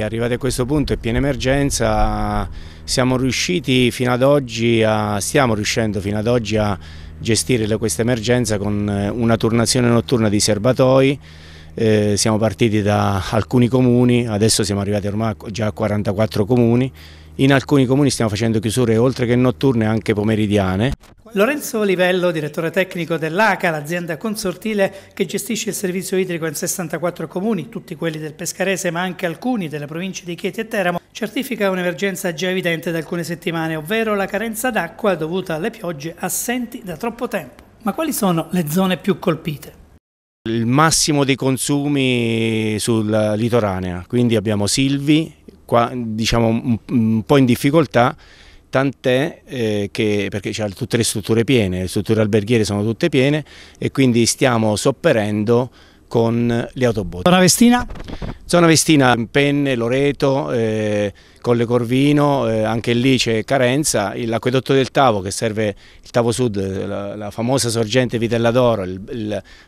Arrivati a questo punto è piena emergenza, siamo riusciti fino ad oggi, a, stiamo riuscendo fino ad oggi a gestire questa emergenza con eh, una turnazione notturna di serbatoi, eh, siamo partiti da alcuni comuni, adesso siamo arrivati ormai già a 44 comuni, in alcuni comuni stiamo facendo chiusure oltre che notturne anche pomeridiane. Lorenzo Livello, direttore tecnico dell'ACA, l'azienda consortile che gestisce il servizio idrico in 64 comuni, tutti quelli del Pescarese ma anche alcuni delle province di Chieti e Teramo, certifica un'emergenza già evidente da alcune settimane, ovvero la carenza d'acqua dovuta alle piogge assenti da troppo tempo. Ma quali sono le zone più colpite? Il massimo dei consumi sul litoranea, quindi abbiamo Silvi, qua, diciamo un po' in difficoltà, tant'è eh, che perché cioè, tutte le strutture piene, le strutture alberghiere sono tutte piene e quindi stiamo sopperendo con le autobotti. Buona Vestina? Zona Vestina, Penne, Loreto, eh, Colle Corvino, eh, anche lì c'è carenza, l'acquedotto del Tavo che serve il Tavo Sud, eh, la, la famosa sorgente Vitella d'Oro,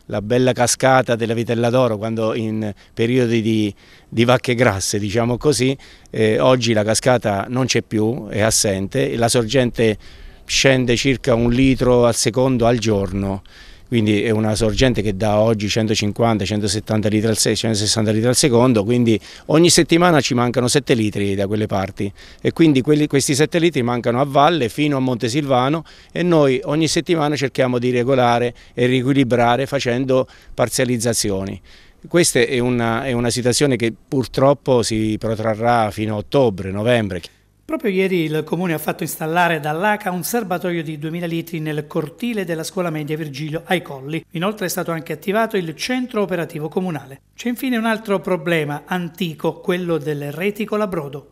la bella cascata della Vitella d'Oro quando in periodi di, di vacche grasse diciamo così, eh, oggi la cascata non c'è più, è assente, la sorgente scende circa un litro al secondo al giorno quindi è una sorgente che da oggi 150, 170 litri al 160 litri al secondo, quindi ogni settimana ci mancano 7 litri da quelle parti e quindi quelli, questi 7 litri mancano a valle fino a Montesilvano e noi ogni settimana cerchiamo di regolare e riequilibrare facendo parzializzazioni. Questa è una, è una situazione che purtroppo si protrarrà fino a ottobre, novembre. Proprio ieri il comune ha fatto installare dall'ACA un serbatoio di 2000 litri nel cortile della scuola media Virgilio ai Colli. Inoltre è stato anche attivato il centro operativo comunale. C'è infine un altro problema antico, quello delle reti colabrodo.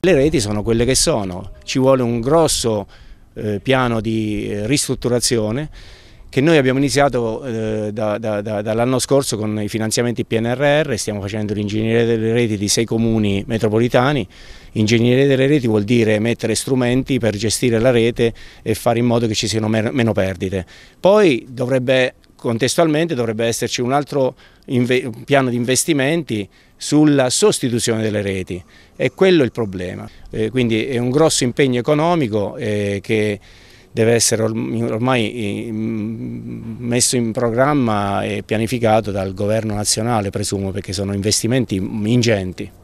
Le reti sono quelle che sono, ci vuole un grosso eh, piano di eh, ristrutturazione che noi abbiamo iniziato eh, da, da, da, dall'anno scorso con i finanziamenti PNRR, stiamo facendo l'ingegneria delle reti di sei comuni metropolitani, ingegneria delle reti vuol dire mettere strumenti per gestire la rete e fare in modo che ci siano meno perdite. Poi dovrebbe contestualmente dovrebbe esserci un altro piano di investimenti sulla sostituzione delle reti È quello il problema. Eh, quindi è un grosso impegno economico eh, che deve essere ormai mm, messo in programma e pianificato dal governo nazionale, presumo, perché sono investimenti ingenti.